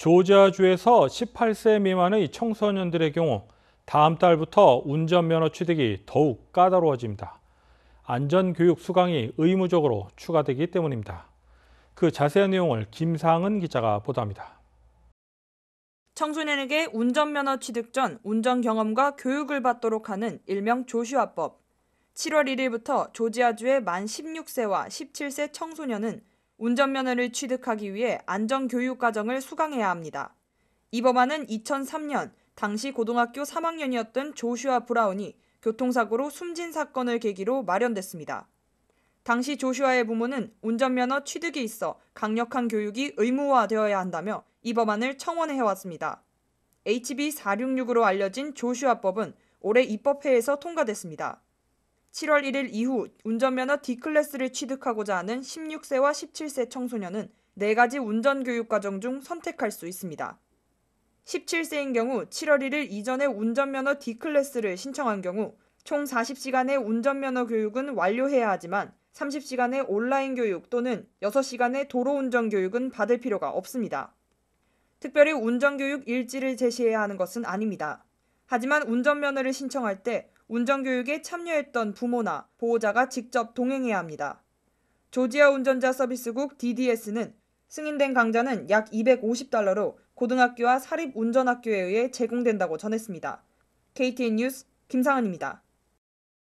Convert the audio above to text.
조지아주에서 18세 미만의 청소년들의 경우 다음 달부터 운전면허 취득이 더욱 까다로워집니다. 안전교육 수강이 의무적으로 추가되기 때문입니다. 그 자세한 내용을 김상은 기자가 보도합니다. 청소년에게 운전면허 취득 전 운전 경험과 교육을 받도록 하는 일명 조슈아법. 7월 1일부터 조지아주의 만 16세와 17세 청소년은 운전면허를 취득하기 위해 안전교육 과정을 수강해야 합니다. 이 법안은 2003년 당시 고등학교 3학년이었던 조슈아 브라운이 교통사고로 숨진 사건을 계기로 마련됐습니다. 당시 조슈아의 부모는 운전면허 취득에 있어 강력한 교육이 의무화되어야 한다며 이 법안을 청원해 왔습니다. HB 466으로 알려진 조슈아법은 올해 입법회에서 통과됐습니다. 7월 1일 이후 운전면허 D클래스를 취득하고자 하는 16세와 17세 청소년은 네가지 운전교육 과정 중 선택할 수 있습니다. 17세인 경우 7월 1일 이전에 운전면허 D클래스를 신청한 경우 총 40시간의 운전면허 교육은 완료해야 하지만 30시간의 온라인 교육 또는 6시간의 도로운전 교육은 받을 필요가 없습니다. 특별히 운전교육 일지를 제시해야 하는 것은 아닙니다. 하지만 운전면허를 신청할 때 운전교육에 참여했던 부모나 보호자가 직접 동행해야 합니다. 조지아 운전자 서비스국 DDS는 승인된 강좌는 약 250달러로 고등학교와 사립운전학교에 의해 제공된다고 전했습니다. KTN 뉴스 김상은입니다.